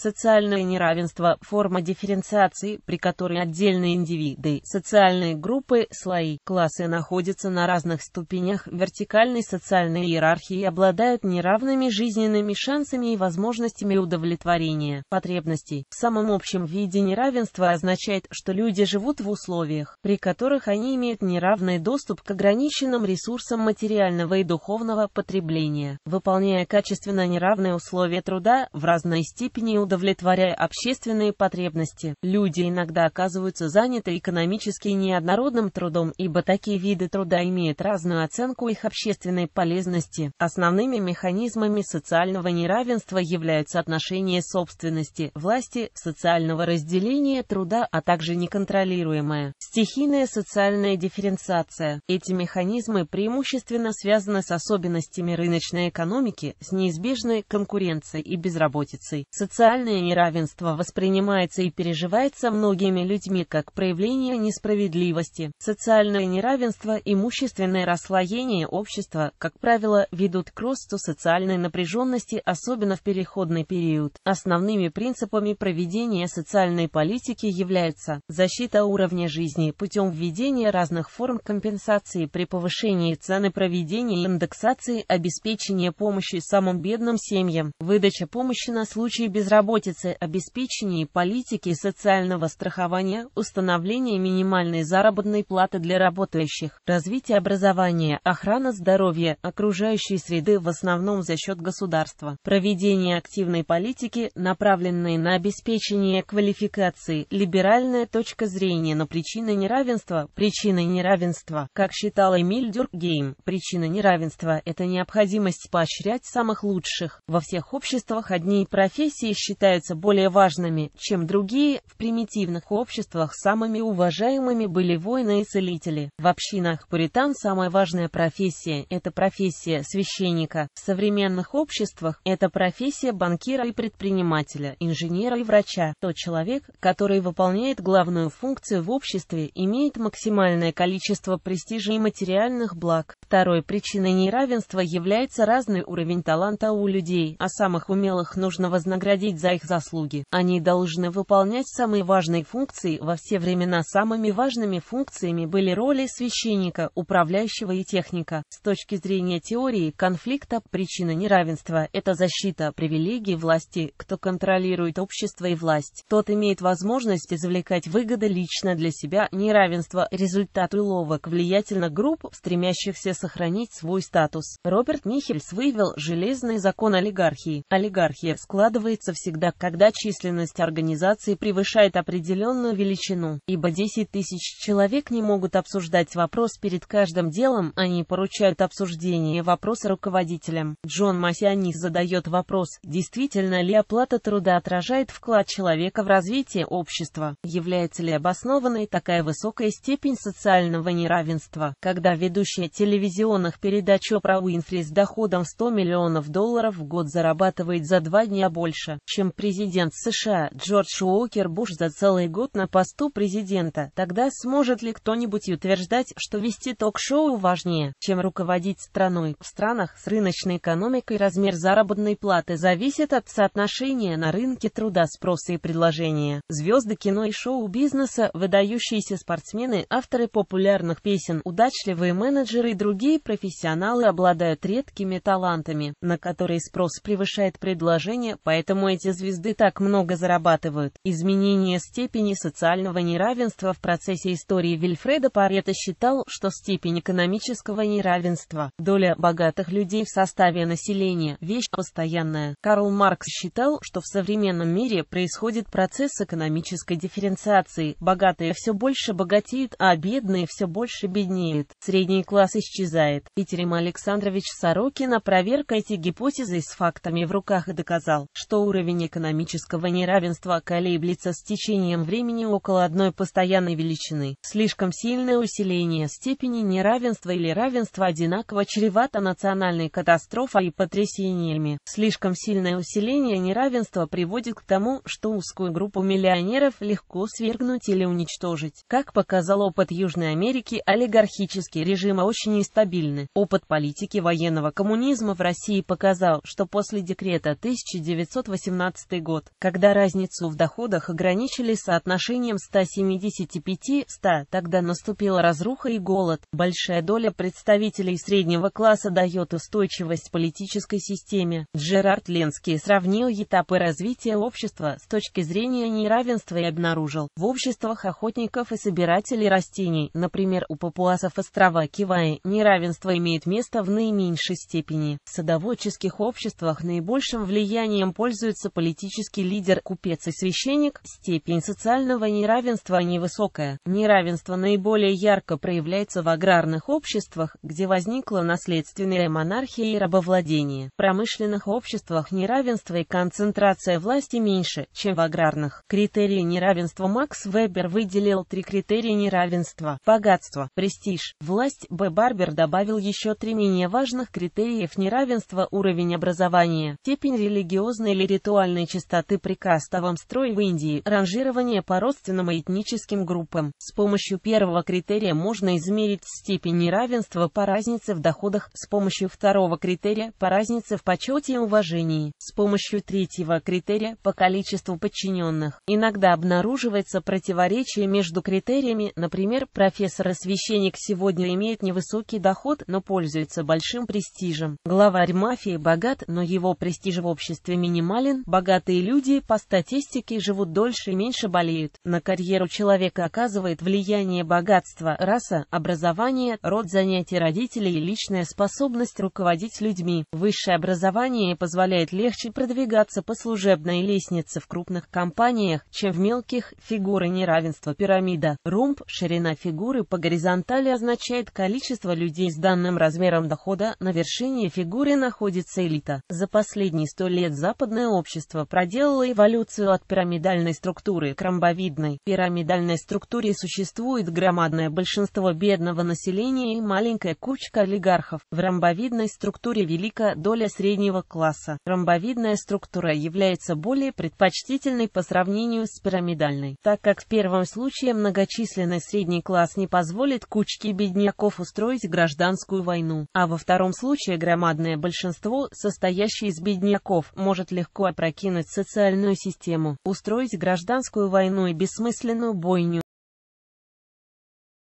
Социальное неравенство – форма дифференциации, при которой отдельные индивиды, социальные группы, слои, классы находятся на разных ступенях вертикальной социальной иерархии и обладают неравными жизненными шансами и возможностями удовлетворения потребностей. В самом общем виде неравенство означает, что люди живут в условиях, при которых они имеют неравный доступ к ограниченным ресурсам материального и духовного потребления, выполняя качественно неравные условия труда в разной степени удовлетворения удовлетворяя общественные потребности. Люди иногда оказываются заняты экономически неоднородным трудом, ибо такие виды труда имеют разную оценку их общественной полезности. Основными механизмами социального неравенства являются отношения собственности, власти, социального разделения труда, а также неконтролируемая стихийная социальная дифференциация. Эти механизмы преимущественно связаны с особенностями рыночной экономики, с неизбежной конкуренцией и безработицей. Социальная социальное неравенство воспринимается и переживается многими людьми как проявление несправедливости. Социальное неравенство и имущественное расслоение общества, как правило, ведут к росту социальной напряженности, особенно в переходный период. Основными принципами проведения социальной политики являются защита уровня жизни путем введения разных форм компенсации при повышении цены проведения индексации, обеспечение помощи самым бедным семьям, выдача помощи на случай безработицы, заботится о обеспечении политики социального страхования, установлении минимальной заработной платы для работающих, развитии образования, охрана здоровья, окружающей среды в основном за счет государства, проведение активной политики, направленной на обеспечение квалификации, либеральная точка зрения на причины неравенства, причины неравенства, как считал Эмиль Дюркгейм, причина неравенства – это необходимость поощрять самых лучших. Во всех обществах одни профессии считают считаются более важными, чем другие, в примитивных обществах самыми уважаемыми были воины и целители. В общинах пуритан самая важная профессия – это профессия священника. В современных обществах – это профессия банкира и предпринимателя, инженера и врача. Тот человек, который выполняет главную функцию в обществе, имеет максимальное количество престижа и материальных благ. Второй причиной неравенства является разный уровень таланта у людей, а самых умелых нужно вознаградить за за их заслуги. Они должны выполнять самые важные функции. Во все времена самыми важными функциями были роли священника, управляющего и техника. С точки зрения теории конфликта, причина неравенства – это защита привилегий власти. Кто контролирует общество и власть, тот имеет возможность извлекать выгоды лично для себя. Неравенство – результат уловок влиятельных групп, стремящихся сохранить свой статус. Роберт Михельс вывел железный закон олигархии. Олигархия складывается всегда тогда, когда численность организации превышает определенную величину, ибо 10 тысяч человек не могут обсуждать вопрос перед каждым делом, они поручают обсуждение вопроса руководителям. Джон Масянис задает вопрос, действительно ли оплата труда отражает вклад человека в развитие общества, является ли обоснованной такая высокая степень социального неравенства, когда ведущая телевизионных передач Опра Уинфри с доходом 100 миллионов долларов в год зарабатывает за два дня больше, чем чем президент США Джордж Уокер Буш за целый год на посту президента, тогда сможет ли кто-нибудь утверждать, что вести ток-шоу важнее, чем руководить страной? В странах с рыночной экономикой размер заработной платы зависит от соотношения на рынке труда спроса и предложения. Звезды кино и шоу-бизнеса, выдающиеся спортсмены, авторы популярных песен, удачливые менеджеры и другие профессионалы обладают редкими талантами, на которые спрос превышает предложение, поэтому эти все звезды так много зарабатывают. Изменение степени социального неравенства в процессе истории Вильфреда Парета считал, что степень экономического неравенства, доля богатых людей в составе населения, вещь постоянная. Карл Маркс считал, что в современном мире происходит процесс экономической дифференциации. Богатые все больше богатеют, а бедные все больше беднеют. Средний класс исчезает. Питерем Александрович Сорокина проверка эти гипотезы с фактами в руках и доказал, что уровень уровень экономического неравенства колеблется с течением времени около одной постоянной величины. Слишком сильное усиление степени неравенства или равенства одинаково чревато национальной катастрофой и потрясениями. Слишком сильное усиление неравенства приводит к тому, что узкую группу миллионеров легко свергнуть или уничтожить. Как показал опыт Южной Америки, олигархические режимы очень нестабильны. Опыт политики военного коммунизма в России показал, что после декрета 1918 2017 год, когда разницу в доходах ограничили соотношением 175-100, тогда наступила разруха и голод. Большая доля представителей среднего класса дает устойчивость политической системе. Джерард Ленский сравнил этапы развития общества с точки зрения неравенства и обнаружил, в обществах охотников и собирателей растений, например, у папуасов острова Киваи, неравенство имеет место в наименьшей степени. В садоводческих обществах наибольшим влиянием пользуются политический лидер, купец и священник, степень социального неравенства невысокая. Неравенство наиболее ярко проявляется в аграрных обществах, где возникла наследственная монархия и рабовладение. В промышленных обществах неравенство и концентрация власти меньше, чем в аграрных. Критерии неравенства Макс Вебер выделил три критерия неравенства – богатство, престиж, власть. Б. Барбер добавил еще три менее важных критериев неравенства – уровень образования, степень религиозной или ритуальной максимальной частоты при кастовом строе в Индии, ранжирование по родственным и этническим группам. С помощью первого критерия можно измерить степень неравенства по разнице в доходах, с помощью второго критерия по разнице в почете и уважении, с помощью третьего критерия по количеству подчиненных. Иногда обнаруживается противоречие между критериями, например, профессор и священник сегодня имеет невысокий доход, но пользуется большим престижем. Главарь мафии богат, но его престиж в обществе минимален, Богатые люди, по статистике, живут дольше и меньше болеют. На карьеру человека оказывает влияние богатство, раса, образование, род занятий родителей и личная способность руководить людьми. Высшее образование позволяет легче продвигаться по служебной лестнице в крупных компаниях, чем в мелких. Фигуры неравенства пирамида. Румб, ширина фигуры по горизонтали означает количество людей с данным размером дохода. На вершине фигуры находится элита. За последние сто лет западное общество общество проделало эволюцию от пирамидальной структуры к ромбовидной. В пирамидальной структуре существует громадное большинство бедного населения и маленькая кучка олигархов. В ромбовидной структуре велика доля среднего класса. Ромбовидная структура является более предпочтительной по сравнению с пирамидальной, так как в первом случае многочисленный средний класс не позволит кучке бедняков устроить гражданскую войну, а во втором случае громадное большинство, состоящее из бедняков, может легко опрокинуть покинуть социальную систему, устроить гражданскую войну и бессмысленную бойню.